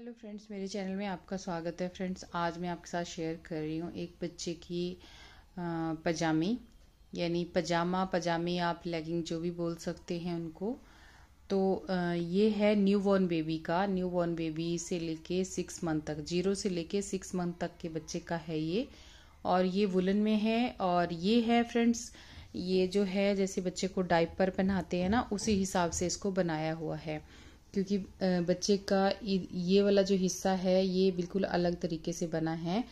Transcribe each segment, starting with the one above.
hello friends मेरे channel में आपका स्वागत है फ्रेंड्स आज मैं आपके साथ शेयर कर रही हूँ एक बच्चे की पजामी यानी पजामा पजामी आप लेगिंग जो भी बोल सकते हैं उनको तो ये है न्यू बॉर्न बेबी का न्यू बॉर्न बेबी से लेके सिक्स मंथ तक जीरो से लेके सिक्स मंथ तक के बच्चे का है ये और ये वुलन में है और ये है फ्रेंड्स ये जो है जैसे बच्चे को डाइपर पहनाते हैं ना उसी हिसाब से इसको बनाया हुआ है क्योंकि बच्चे का ये वाला जो हिस्सा है ये बिल्कुल अलग तरीके से बना है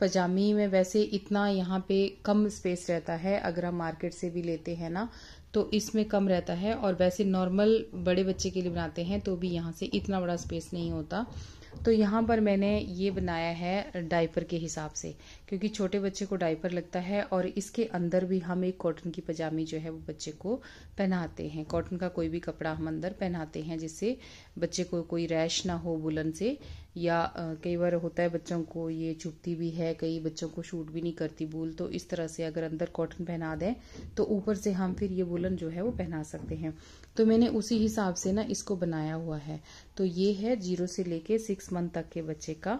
पजामी में वैसे इतना यहाँ पे कम स्पेस रहता है अगर हम मार्केट से भी लेते हैं ना तो इसमें कम रहता है और वैसे नॉर्मल बड़े बच्चे के लिए बनाते हैं तो भी यहाँ से इतना बड़ा स्पेस नहीं होता तो यहाँ पर मैंने ये बनाया है डायपर के हिसाब से क्योंकि छोटे बच्चे को डाइपर लगता है और इसके अंदर भी हम एक कॉटन की पजामी जो है वो बच्चे को पहनाते हैं कॉटन का कोई भी कपड़ा हम अंदर पहनाते हैं जिससे बच्चे को कोई रैश ना हो बुलन से या कई बार होता है बच्चों को ये चुभती भी है कई बच्चों को शूट भी नहीं करती भूल तो इस तरह से अगर अंदर कॉटन पहना दें तो ऊपर से हम फिर ये बुलन जो है वो पहना सकते हैं तो मैंने उसी हिसाब से ना इसको बनाया हुआ है तो ये है जीरो से लेके सिक्स मंथ तक के बच्चे का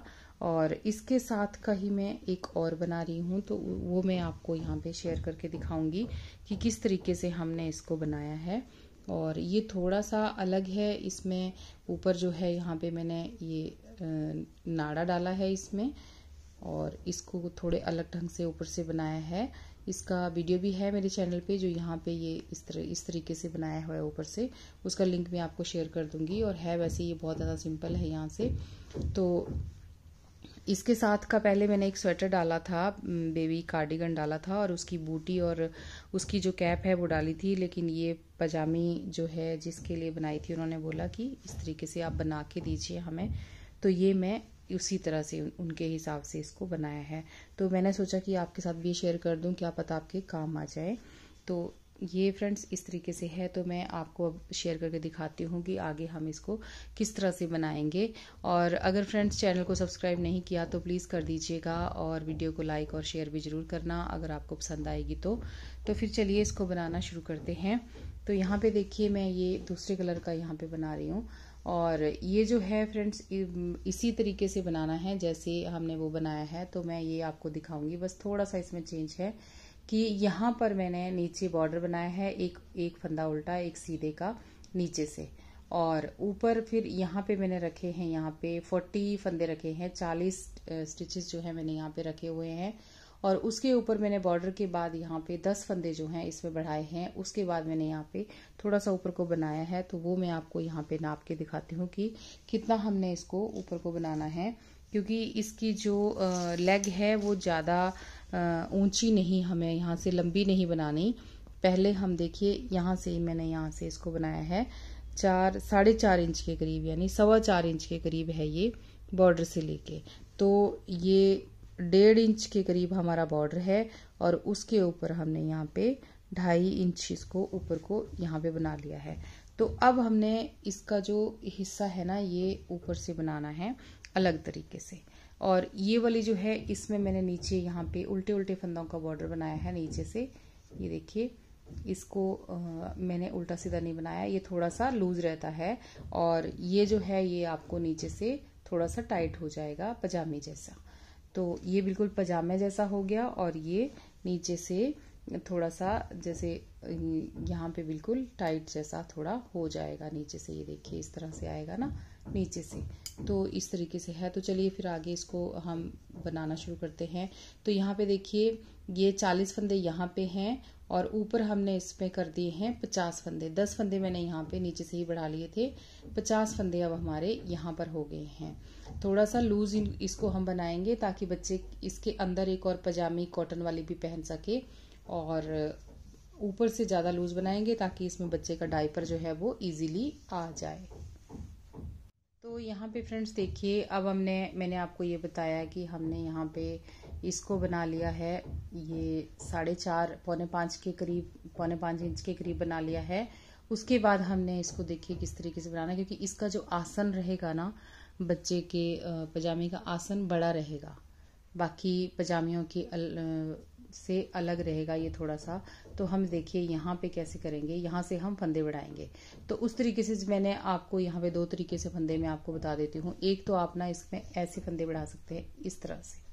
और इसके साथ का ही मैं एक और बना रही हूँ तो वो मैं आपको यहाँ पे शेयर करके दिखाऊंगी कि किस तरीके से हमने इसको बनाया है और ये थोड़ा सा अलग है इसमें ऊपर जो है यहाँ पे मैंने ये नाड़ा डाला है इसमें और इसको थोड़े अलग ढंग से ऊपर से बनाया है इसका वीडियो भी है मेरे चैनल पे जो यहाँ पे ये इस तरह इस तरीके से बनाया हुआ है ऊपर से उसका लिंक मैं आपको शेयर कर दूँगी और है वैसे ये बहुत ज़्यादा सिंपल है यहाँ से तो इसके साथ का पहले मैंने एक स्वेटर डाला था बेबी कार्डिगन डाला था और उसकी बूटी और उसकी जो कैप है वो डाली थी लेकिन ये पजामी जो है जिसके लिए बनाई थी उन्होंने बोला कि इस तरीके से आप बना के दीजिए हमें तो ये मैं उसी तरह से उनके हिसाब से इसको बनाया है तो मैंने सोचा कि आपके साथ भी शेयर कर दूं क्या पता आपके काम आ जाए तो ये फ्रेंड्स इस तरीके से है तो मैं आपको अब शेयर करके दिखाती हूँ कि आगे हम इसको किस तरह से बनाएंगे और अगर फ्रेंड्स चैनल को सब्सक्राइब नहीं किया तो प्लीज़ कर दीजिएगा और वीडियो को लाइक और शेयर भी ज़रूर करना अगर आपको पसंद आएगी तो तो फिर चलिए इसको बनाना शुरू करते हैं तो यहाँ पे देखिए मैं ये दूसरे कलर का यहाँ पे बना रही हूँ और ये जो है फ्रेंड्स इसी तरीके से बनाना है जैसे हमने वो बनाया है तो मैं ये आपको दिखाऊंगी बस थोड़ा सा इसमें चेंज है कि यहाँ पर मैंने नीचे बॉर्डर बनाया है एक एक फंदा उल्टा एक सीधे का नीचे से और ऊपर फिर यहाँ पे मैंने रखे हैं यहाँ पे फोर्टी फंदे रखे हैं चालीस स्टिचेस जो है मैंने यहाँ पे रखे हुए हैं और उसके ऊपर मैंने बॉर्डर के बाद यहाँ पे दस फंदे जो हैं इसमें बढ़ाए हैं उसके बाद मैंने यहाँ पे थोड़ा सा ऊपर को बनाया है तो वो मैं आपको यहाँ पे नाप के दिखाती हूँ कि कितना हमने इसको ऊपर को बनाना है क्योंकि इसकी जो लेग है वो ज़्यादा ऊंची नहीं हमें यहाँ से लंबी नहीं बनानी पहले हम देखिए यहाँ से ही मैंने यहाँ से इसको बनाया है चार साढ़े चार इंच के करीब यानी सवा चार इंच के करीब है ये बॉर्डर से लेके तो ये डेढ़ इंच के करीब हमारा बॉर्डर है और उसके ऊपर हमने यहाँ पे ढाई इंच इसको ऊपर को यहाँ पे बना लिया है तो अब हमने इसका जो हिस्सा है ना ये ऊपर से बनाना है अलग तरीके से और ये वाली जो है इसमें मैंने नीचे यहाँ पे उल्टे उल्टे फंदों का बॉर्डर बनाया है नीचे से ये देखिए इसको आ, मैंने उल्टा सीधा नहीं बनाया ये थोड़ा सा लूज रहता है और ये जो है ये आपको नीचे से थोड़ा सा टाइट हो जाएगा पजामे जैसा तो ये बिल्कुल पजामे जैसा हो गया और ये नीचे से थोड़ा सा जैसे यहाँ पे बिल्कुल टाइट जैसा थोड़ा हो जाएगा नीचे से ये देखिए इस तरह से आएगा ना नीचे से तो इस तरीके से है तो चलिए फिर आगे इसको हम बनाना शुरू करते हैं तो यहाँ पे देखिए ये चालीस फंदे यहाँ पे हैं और ऊपर हमने इसमें कर दिए हैं पचास फंदे दस फंदे मैंने यहाँ पे नीचे से ही बढ़ा लिए थे पचास फंदे अब हमारे यहाँ पर हो गए हैं थोड़ा सा लूज इसको हम बनाएंगे ताकि बच्चे इसके अंदर एक और पजामी कॉटन वाली भी पहन सके और ऊपर से ज़्यादा लूज बनाएंगे ताकि इसमें बच्चे का डाइपर जो है वो ईज़िली आ जाए तो यहाँ पे फ्रेंड्स देखिए अब हमने मैंने आपको ये बताया कि हमने यहाँ पे इसको बना लिया है ये साढ़े चार पौने पाँच के करीब पौने पाँच इंच के करीब बना लिया है उसके बाद हमने इसको देखिए किस तरीके से बनाना क्योंकि इसका जो आसन रहेगा ना बच्चे के पजामे का आसन बड़ा रहेगा बाकी पजामियों के से अलग रहेगा ये थोड़ा सा तो हम देखिए यहाँ पे कैसे करेंगे यहाँ से हम फंदे बढ़ाएंगे तो उस तरीके से मैंने आपको यहाँ पे दो तरीके से फंदे मैं आपको बता देती हूँ एक तो आप ना इसमें ऐसे फंदे बढ़ा सकते हैं इस तरह से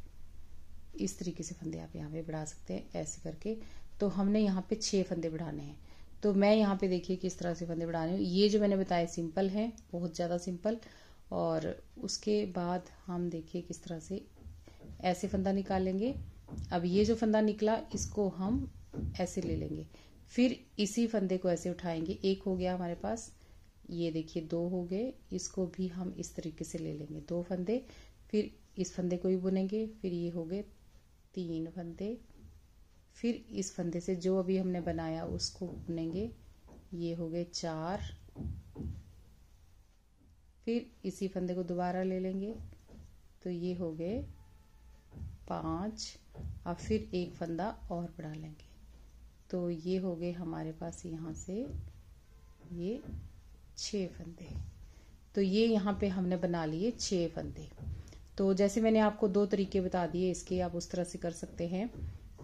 इस तरीके से फंदे आप यहाँ पे बढ़ा सकते हैं ऐसे करके तो हमने यहाँ पे छः फंदे बढ़ाने हैं तो मैं यहाँ पे देखिए किस तरह से फंदे बढ़ा रही हूँ ये जो मैंने बताया सिंपल है बहुत ज़्यादा सिंपल और उसके बाद हम देखिए किस तरह से ऐसे फंदा निकालेंगे अब ये जो फंदा निकला इसको हम ऐसे ले लेंगे फिर इसी फंदे को ऐसे उठाएंगे एक हो गया हमारे पास ये देखिए दो हो गए इसको भी हम इस तरीके से ले लेंगे दो फंदे फिर इस फंदे को भी बुनेंगे फिर ये हो गए तीन फंदे फिर इस फंदे से जो अभी हमने बनाया उसको बुनेंगे ये हो गए चार फिर इसी फंदे को दोबारा ले लेंगे तो ये हो गए पाँच और फिर एक फंदा और बढ़ा लेंगे तो ये हो गए हमारे पास यहाँ से ये छः फंदे तो ये यहाँ पे हमने बना लिए छः फंदे तो जैसे मैंने आपको दो तरीके बता दिए इसके आप उस तरह से कर सकते हैं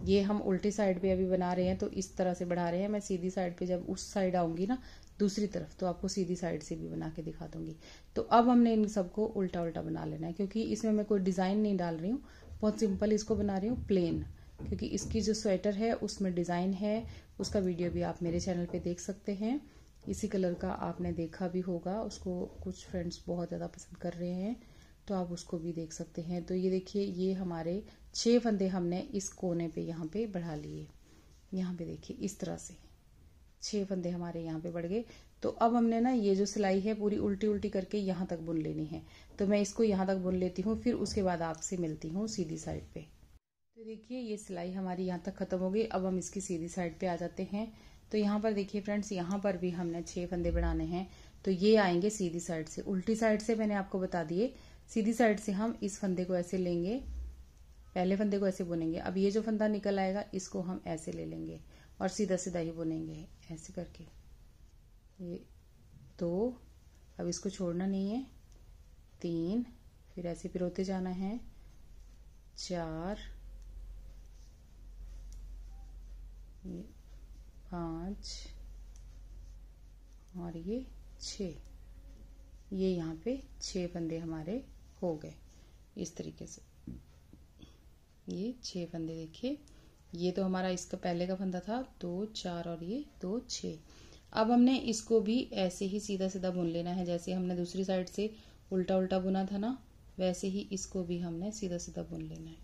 ये हम उल्टी साइड पे अभी बना रहे हैं तो इस तरह से बढ़ा रहे हैं मैं सीधी साइड पे जब उस साइड आऊंगी ना दूसरी तरफ तो आपको सीधी साइड से भी बना के दिखा दूंगी तो अब हमने इन सबको उल्टा उल्टा बना लेना है क्योंकि इसमें मैं कोई डिज़ाइन नहीं डाल रही हूँ बहुत सिंपल इसको बना रही हूँ प्लेन क्योंकि इसकी जो स्वेटर है उसमें डिज़ाइन है उसका वीडियो भी आप मेरे चैनल पे देख सकते हैं इसी कलर का आपने देखा भी होगा उसको कुछ फ्रेंड्स बहुत ज़्यादा पसंद कर रहे हैं तो आप उसको भी देख सकते हैं तो ये देखिए ये हमारे छः फंदे हमने इस कोने पे यहाँ पे बढ़ा लिए यहाँ पे देखिए इस तरह से छः फंदे हमारे यहाँ पे बढ़ गए तो अब हमने ना ये जो सिलाई है पूरी उल्टी उल्टी करके यहाँ तक बुन लेनी है तो मैं इसको यहाँ तक बुन लेती हूँ फिर उसके बाद आपसे मिलती हूँ सीधी साइड पे तो देखिए ये सिलाई हमारी यहाँ तक ख़त्म हो गई अब हम इसकी सीधी साइड पे आ जाते हैं तो यहाँ पर देखिए फ्रेंड्स यहाँ पर भी हमने छः फंदे बढ़ाने हैं तो ये आएंगे सीधी साइड से उल्टी साइड से मैंने आपको बता दिए सीधी साइड से हम इस फंदे को ऐसे लेंगे पहले फंदे को ऐसे बुनेंगे अब ये जो फंदा निकल आएगा इसको हम ऐसे ले लेंगे और सीधा सीधा ही बुनेंगे ऐसे करके ये दो अब इसको छोड़ना नहीं है तीन फिर ऐसे पिरोते जाना है चार पांच पाँच और ये छ ये यहाँ पे छः फंदे हमारे हो गए इस तरीके से ये छः फंदे देखिए ये तो हमारा इसका पहले का फंदा था दो चार और ये दो छः अब हमने इसको भी ऐसे ही सीधा सीधा बुन लेना है जैसे हमने दूसरी साइड से उल्टा उल्टा बुना था ना वैसे ही इसको भी हमने सीधा सीधा बुन लेना है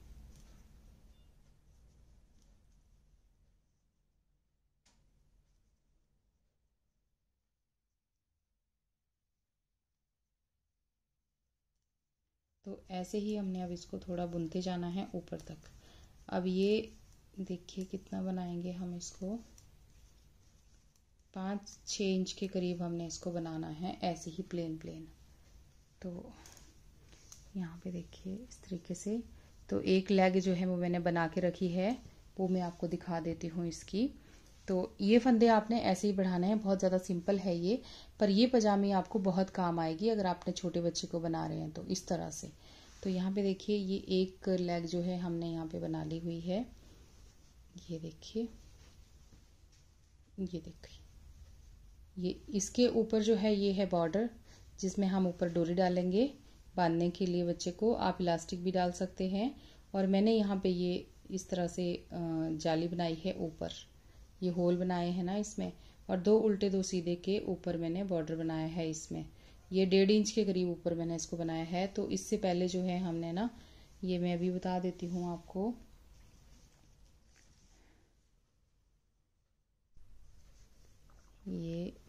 तो ऐसे ही हमने अब इसको थोड़ा बुनते जाना है ऊपर तक अब ये देखिए कितना बनाएंगे हम इसको पाँच छः इंच के करीब हमने इसको बनाना है ऐसे ही प्लेन प्लेन तो यहाँ पे देखिए इस तरीके से तो एक लेग जो है वो मैंने बना के रखी है वो मैं आपको दिखा देती हूँ इसकी तो ये फंदे आपने ऐसे ही बढ़ाना है बहुत ज़्यादा सिंपल है ये पर ये पजामी आपको बहुत काम आएगी अगर आपने छोटे बच्चे को बना रहे हैं तो इस तरह से तो यहाँ पे देखिए ये एक लेग जो है हमने यहाँ पे बना ली हुई है ये देखिए ये देखिए ये इसके ऊपर जो है ये है बॉर्डर जिसमें हम ऊपर डोरी डालेंगे बांधने के लिए बच्चे को आप इलास्टिक भी डाल सकते हैं और मैंने यहाँ पे ये इस तरह से जाली बनाई है ऊपर ये होल बनाए हैं ना इसमें और दो उल्टे दो सीधे के ऊपर मैंने बॉर्डर बनाया है इसमें ये डेढ़ इंच के करीब ऊपर मैंने इसको बनाया है तो इससे पहले जो है हमने ना ये मैं अभी बता देती हूँ आपको ये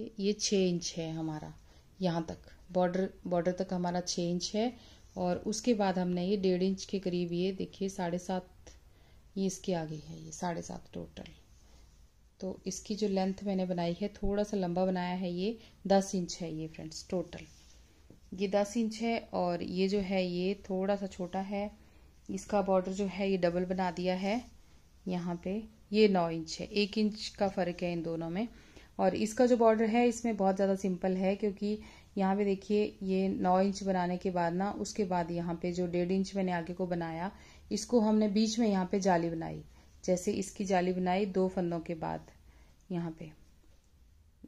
देखिए ये छः इंच है हमारा यहाँ तक बॉर्डर बॉर्डर तक हमारा छः इंच है और उसके बाद हमने ये डेढ़ इंच के करीब ये देखिए साढ़े सात ये इसके आगे है ये साढ़े सात टोटल तो इसकी जो लेंथ मैंने बनाई है थोड़ा सा लंबा बनाया है ये दस इंच है ये फ्रेंड्स टोटल ये दस इंच है और ये जो है ये थोड़ा सा छोटा है इसका बॉर्डर जो है ये डबल बना दिया है यहाँ पे ये नौ इंच है एक इंच का फ़र्क है इन दोनों में और इसका जो बॉर्डर है इसमें बहुत ज़्यादा सिंपल है क्योंकि यहाँ पे देखिए ये नौ इंच बनाने के बाद ना उसके बाद यहाँ पे जो डेढ़ इंच मैंने आगे को बनाया इसको हमने बीच में यहाँ पे जाली बनाई जैसे इसकी जाली बनाई दो फंदों के बाद यहाँ पे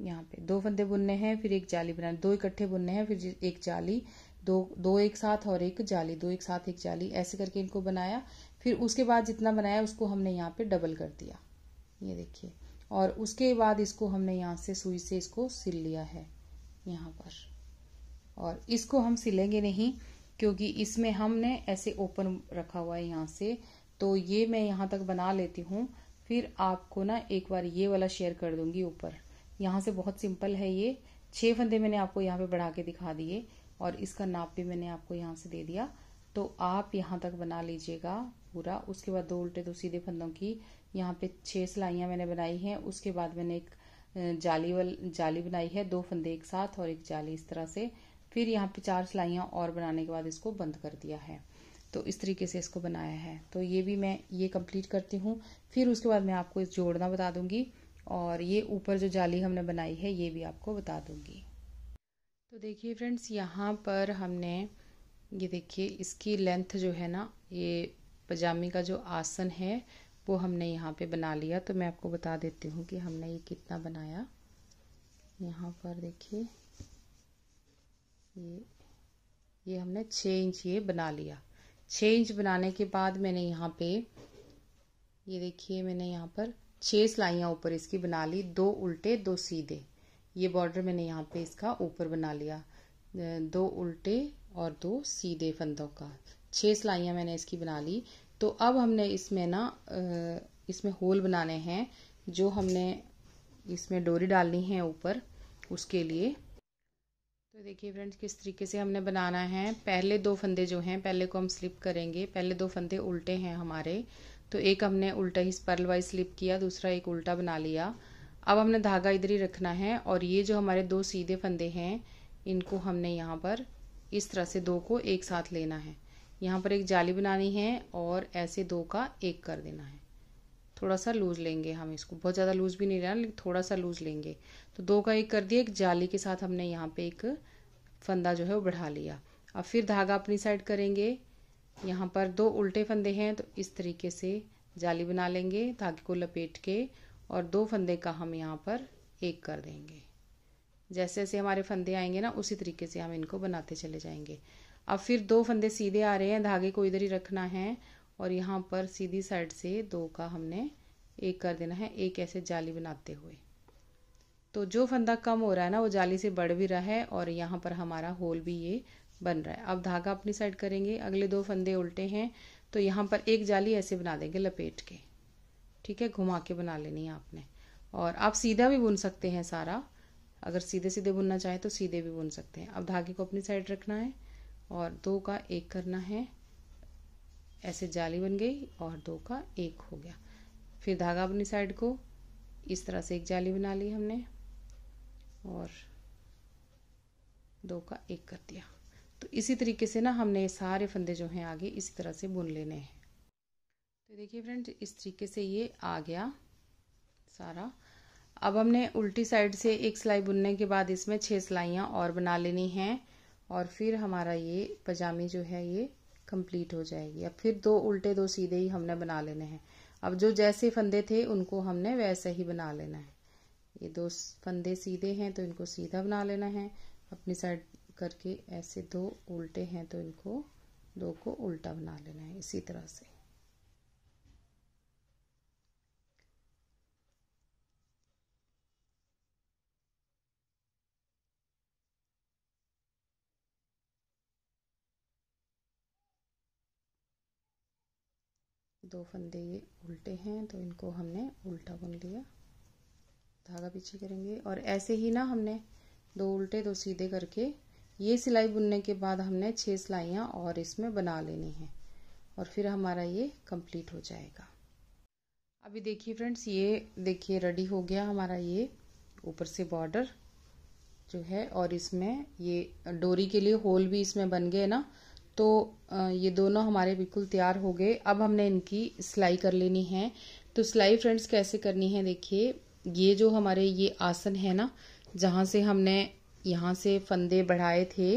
यहाँ पे दो फंदे बुनने हैं फिर एक जाली बनाए दो इकट्ठे बुनने हैं फिर एक जाली दो दो एक साथ और एक जाली दो एक साथ एक जाली ऐसे करके इनको बनाया फिर उसके बाद जितना बनाया उसको हमने यहाँ पे डबल कर दिया ये देखिए और उसके बाद इसको हमने यहाँ से सुई से इसको सिल लिया है यहाँ पर और इसको हम सिलेंगे नहीं क्योंकि इसमें हमने ऐसे ओपन रखा हुआ है यहाँ से तो ये मैं यहाँ तक बना लेती हूँ फिर आपको ना एक बार ये वाला शेयर कर दूंगी ऊपर यहाँ से बहुत सिंपल है ये छः फंदे मैंने आपको यहाँ पे बढ़ा के दिखा दिए और इसका नाप भी मैंने आपको यहाँ से दे दिया तो आप यहाँ तक बना लीजिएगा पूरा उसके बाद दो उल्टे दो तो सीधे फंदों की यहाँ पे छः सिलाइयाँ मैंने बनाई हैं उसके बाद मैंने एक जाली वाल जाली बनाई है दो फंदे एक साथ और एक जाली इस तरह से फिर यहाँ पे चार सिलाइयाँ और बनाने के बाद इसको बंद कर दिया है तो इस तरीके से इसको बनाया है तो ये भी मैं ये कंप्लीट करती हूँ फिर उसके बाद मैं आपको इस जोड़ना बता दूंगी और ये ऊपर जो जाली हमने बनाई है ये भी आपको बता दूंगी तो देखिए फ्रेंड्स यहाँ पर हमने ये देखिए इसकी लेंथ जो है ना ये पजामी का जो आसन है वो हमने यहाँ पे बना लिया तो मैं आपको बता देती हूँ कि हमने ये कितना बनाया यहाँ पर देखिए ये ये हमने छः इंच ये बना लिया छः इंच बनाने के बाद मैंने यहाँ पे ये देखिए मैंने यहाँ पर छः सिलाइयाँ ऊपर इसकी बना ली दो उल्टे दो सीधे ये बॉर्डर मैंने यहाँ पे इसका ऊपर बना लिया दो उल्टे और दो सीधे फंदों का छः सिलाइयाँ मैंने इसकी बना ली तो अब हमने इसमें ना इसमें होल बनाने हैं जो हमने इसमें डोरी डालनी है ऊपर उसके लिए तो देखिए फ्रेंड्स किस तरीके से हमने बनाना है पहले दो फंदे जो हैं पहले को हम स्लिप करेंगे पहले दो फंदे उल्टे हैं हमारे तो एक हमने उल्टा ही स्पर्ल वाइज स्लिप किया दूसरा एक उल्टा बना लिया अब हमने धागा इधर ही रखना है और ये जो हमारे दो सीधे फंदे हैं इनको हमने यहाँ पर इस तरह से दो को एक साथ लेना है यहाँ पर एक जाली बनानी है और ऐसे दो का एक कर देना है थोड़ा सा लूज लेंगे हम इसको बहुत ज़्यादा लूज भी नहीं रहना लेकिन थोड़ा सा लूज लेंगे तो दो का एक कर दिया एक जाली के साथ हमने यहाँ पे एक फंदा जो है वो बढ़ा लिया अब फिर धागा अपनी साइड करेंगे यहाँ पर दो उल्टे फंदे हैं तो इस तरीके से जाली बना लेंगे धागे को लपेट के और दो फंदे का हम यहाँ पर एक कर देंगे जैसे जैसे हमारे फंदे आएंगे ना उसी तरीके से हम इनको बनाते चले जाएंगे अब फिर दो फंदे सीधे आ रहे हैं धागे को इधर ही रखना है और यहाँ पर सीधी साइड से दो का हमने एक कर देना है एक ऐसे जाली बनाते हुए तो जो फंदा कम हो रहा है ना वो जाली से बढ़ भी रहा है और यहाँ पर हमारा होल भी ये बन रहा है अब धागा अपनी साइड करेंगे अगले दो फंदे उल्टे हैं तो यहाँ पर एक जाली ऐसे बना देंगे लपेट के ठीक है घुमा के बना लेनी है आपने और आप सीधा भी बुन सकते हैं सारा अगर सीधे सीधे बुनना चाहें तो सीधे भी बुन सकते हैं अब धागे को अपनी साइड रखना है और दो का एक करना है ऐसे जाली बन गई और दो का एक हो गया फिर धागा अपनी साइड को इस तरह से एक जाली बना ली हमने और दो का एक कर दिया तो इसी तरीके से ना हमने सारे फंदे जो हैं आगे इसी तरह से बुन लेने हैं तो देखिए फ्रेंड्स इस तरीके से ये आ गया सारा अब हमने उल्टी साइड से एक सिलाई बुनने के बाद इसमें छः सिलाइयाँ और बना लेनी हैं और फिर हमारा ये पजामे जो है ये कंप्लीट हो जाएगी अब फिर दो उल्टे दो सीधे ही हमने बना लेने हैं अब जो जैसे फंदे थे उनको हमने वैसे ही बना लेना है ये दो फंदे सीधे हैं तो इनको सीधा बना लेना है अपनी साइड करके ऐसे दो उल्टे हैं तो इनको दो को उल्टा बना लेना है इसी तरह से दो फंदे ये उल्टे हैं तो इनको हमने उल्टा बुन लिया धागा पीछे करेंगे और ऐसे ही ना हमने दो उल्टे दो सीधे करके ये सिलाई बुनने के बाद हमने छह सिलाइयाँ और इसमें बना लेनी हैं और फिर हमारा ये कंप्लीट हो जाएगा अभी देखिए फ्रेंड्स ये देखिए रेडी हो गया हमारा ये ऊपर से बॉर्डर जो है और इसमें ये डोरी के लिए होल भी इसमें बन गए ना तो ये दोनों हमारे बिल्कुल तैयार हो गए अब हमने इनकी सिलाई कर लेनी है तो सिलाई फ्रेंड्स कैसे करनी है देखिए ये जो हमारे ये आसन है ना जहाँ से हमने यहाँ से फंदे बढ़ाए थे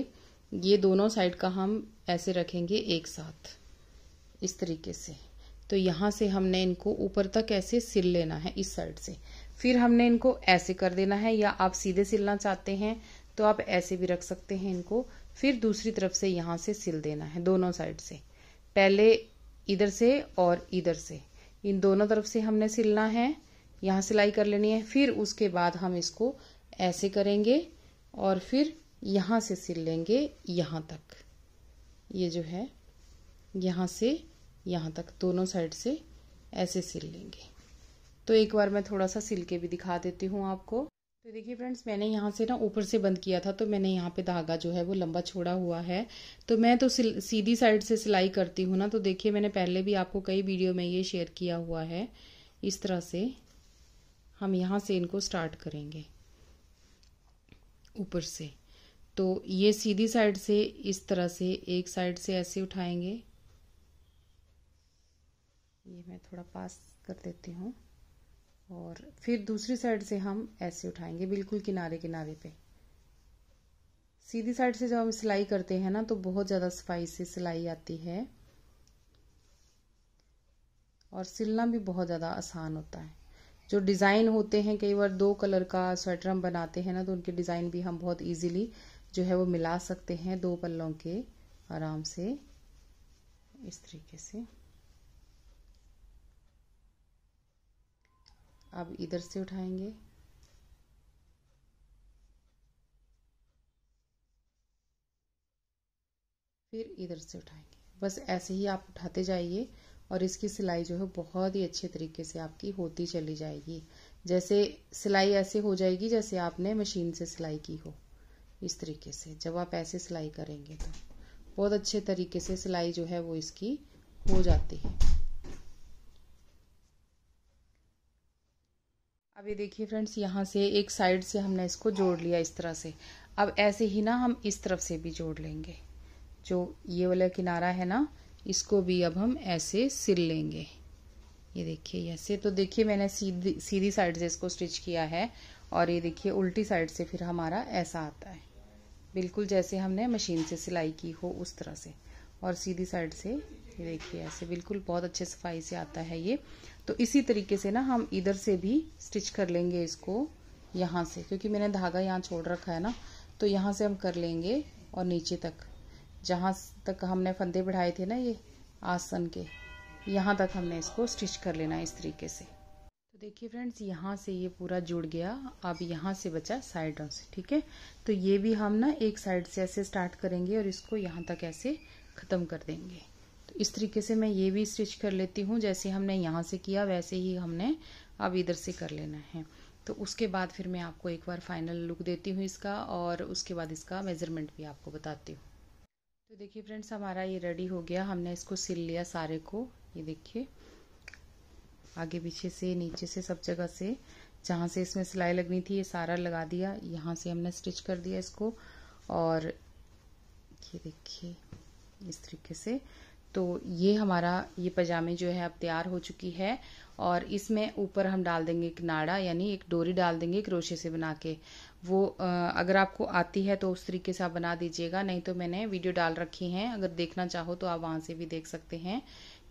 ये दोनों साइड का हम ऐसे रखेंगे एक साथ इस तरीके से तो यहाँ से हमने इनको ऊपर तक ऐसे सिल लेना है इस साइड से फिर हमने इनको ऐसे कर देना है या आप सीधे सिलना चाहते हैं तो आप ऐसे भी रख सकते हैं इनको फिर दूसरी तरफ से यहाँ से सिल देना है दोनों साइड से पहले इधर से और इधर से इन दोनों तरफ से हमने सिलना है यहाँ सिलाई कर लेनी है फिर उसके बाद हम इसको ऐसे करेंगे और फिर यहाँ से सिल लेंगे यहाँ तक ये जो है यहाँ से यहाँ तक दोनों साइड से ऐसे सिल लेंगे तो एक बार मैं थोड़ा सा सिल के भी दिखा देती हूँ आपको तो देखिए फ्रेंड्स मैंने यहाँ से ना ऊपर से बंद किया था तो मैंने यहाँ पे धागा जो है वो लंबा छोड़ा हुआ है तो मैं तो सीधी साइड से सिलाई करती हूँ ना तो देखिए मैंने पहले भी आपको कई वीडियो में ये शेयर किया हुआ है इस तरह से हम यहाँ से इनको स्टार्ट करेंगे ऊपर से तो ये सीधी साइड से इस तरह से एक साइड से ऐसे उठाएंगे ये मैं थोड़ा पास कर देती हूँ और फिर दूसरी साइड से हम ऐसे उठाएंगे बिल्कुल किनारे किनारे पे सीधी साइड से जब हम सिलाई करते हैं ना तो बहुत ज़्यादा सफाई से सिलाई आती है और सिलना भी बहुत ज़्यादा आसान होता है जो डिज़ाइन होते हैं कई बार दो कलर का स्वेटर हम बनाते हैं ना तो उनके डिज़ाइन भी हम बहुत इजीली जो है वो मिला सकते हैं दो पल्लों के आराम से इस तरीके से अब इधर से उठाएंगे फिर इधर से उठाएंगे बस ऐसे ही आप उठाते जाइए और इसकी सिलाई जो है बहुत ही अच्छे तरीके से आपकी होती चली जाएगी जैसे सिलाई ऐसे हो जाएगी जैसे आपने मशीन से सिलाई की हो इस तरीके से जब आप ऐसे सिलाई करेंगे तो बहुत अच्छे तरीके से सिलाई जो है वो इसकी हो जाती है देखिए फ्रेंड्स यहाँ से एक साइड से हमने इसको जोड़ लिया इस तरह से अब ऐसे ही ना हम इस तरफ से भी जोड़ लेंगे जो ये वाला किनारा है ना इसको भी अब हम ऐसे सिल लेंगे ये देखिए ऐसे तो देखिए मैंने सीधी सीधी साइड से इसको स्टिच किया है और ये देखिए उल्टी साइड से फिर हमारा ऐसा आता है बिल्कुल जैसे हमने मशीन से सिलाई की हो उस तरह से और सीधी साइड से ये देखिए ऐसे बिल्कुल बहुत अच्छे सफाई से आता है ये तो इसी तरीके से ना हम इधर से भी स्टिच कर लेंगे इसको यहाँ से क्योंकि मैंने धागा यहाँ छोड़ रखा है ना तो यहाँ से हम कर लेंगे और नीचे तक जहाँ तक हमने फंदे बढ़ाए थे ना ये आसन के यहाँ तक हमने इसको स्टिच कर लेना है इस तरीके से तो देखिए फ्रेंड्स यहाँ से ये पूरा जुड़ गया अब यहाँ से बचा साइडों से ठीक है तो ये भी हम ना एक साइड से ऐसे स्टार्ट करेंगे और इसको यहाँ तक ऐसे ख़त्म कर देंगे इस तरीके से मैं ये भी स्टिच कर लेती हूँ जैसे हमने यहाँ से किया वैसे ही हमने अब इधर से कर लेना है तो उसके बाद फिर मैं आपको एक बार फाइनल लुक देती हूँ इसका और उसके बाद इसका मेज़रमेंट भी आपको बताती हूँ तो देखिए फ्रेंड्स हमारा ये रेडी हो गया हमने इसको सिल लिया सारे को ये देखिए आगे पीछे से नीचे से सब जगह से जहाँ से इसमें सिलाई लगनी थी ये सारा लगा दिया यहाँ से हमने स्टिच कर दिया इसको और ये देखिए इस तरीके से तो ये हमारा ये पजामे जो है अब तैयार हो चुकी है और इसमें ऊपर हम डाल देंगे एक नाड़ा यानी एक डोरी डाल देंगे क्रोशे से बना के वो अगर आपको आती है तो उस तरीके से आप बना दीजिएगा नहीं तो मैंने वीडियो डाल रखी हैं अगर देखना चाहो तो आप वहाँ से भी देख सकते हैं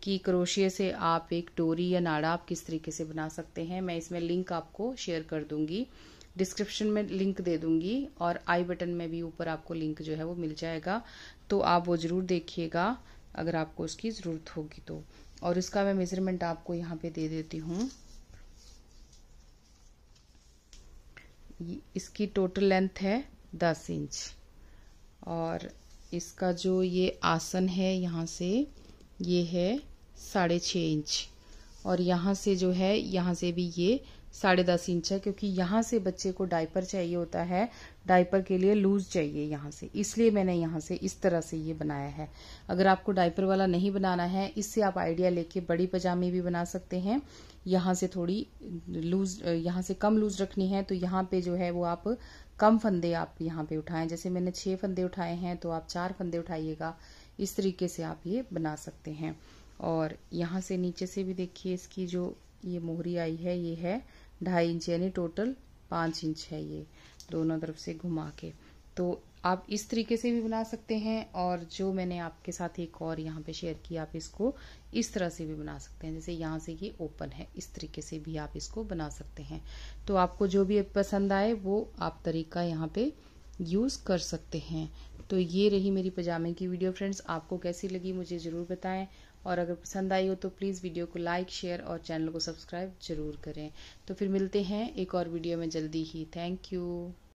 कि क्रोशिए से आप एक डोरी या नाड़ा आप किस तरीके से बना सकते हैं मैं इसमें लिंक आपको शेयर कर दूंगी डिस्क्रिप्शन में लिंक दे दूंगी और आई बटन में भी ऊपर आपको लिंक जो है वो मिल जाएगा तो आप वो ज़रूर देखिएगा अगर आपको उसकी ज़रूरत होगी तो और इसका मैं मेज़रमेंट आपको यहाँ पे दे देती हूँ इसकी टोटल लेंथ है दस इंच और इसका जो ये आसन है यहाँ से ये है साढ़े छः इंच और यहाँ से जो है यहाँ से भी ये साढ़े दस इंच है क्योंकि यहाँ से बच्चे को डाइपर चाहिए होता है डाइपर के लिए लूज चाहिए यहाँ से इसलिए मैंने यहाँ से इस तरह से ये बनाया है अगर आपको डायपर वाला नहीं बनाना है इससे आप आइडिया लेके बड़ी पजामे भी बना सकते हैं यहाँ से थोड़ी लूज यहाँ से कम लूज रखनी है तो यहाँ पे जो है वो आप कम फंदे आप यहाँ पे उठाएं जैसे मैंने छह फंदे उठाए हैं तो आप चार फंदे उठाइएगा इस तरीके से आप ये बना सकते हैं और यहाँ से नीचे से भी देखिए इसकी जो ये मोहरी आई है ये है ढाई इंच यानी टोटल पाँच इंच है ये दोनों तरफ से घुमा के तो आप इस तरीके से भी बना सकते हैं और जो मैंने आपके साथ एक और यहाँ पे शेयर किया आप इसको इस तरह से भी बना सकते हैं जैसे यहाँ से ये ओपन है इस तरीके से भी आप इसको बना सकते हैं तो आपको जो भी पसंद आए वो आप तरीका यहाँ पे यूज़ कर सकते हैं तो ये रही मेरी पजामे की वीडियो फ्रेंड्स आपको कैसी लगी मुझे ज़रूर बताएं और अगर पसंद आई हो तो प्लीज़ वीडियो को लाइक शेयर और चैनल को सब्सक्राइब ज़रूर करें तो फिर मिलते हैं एक और वीडियो में जल्दी ही थैंक यू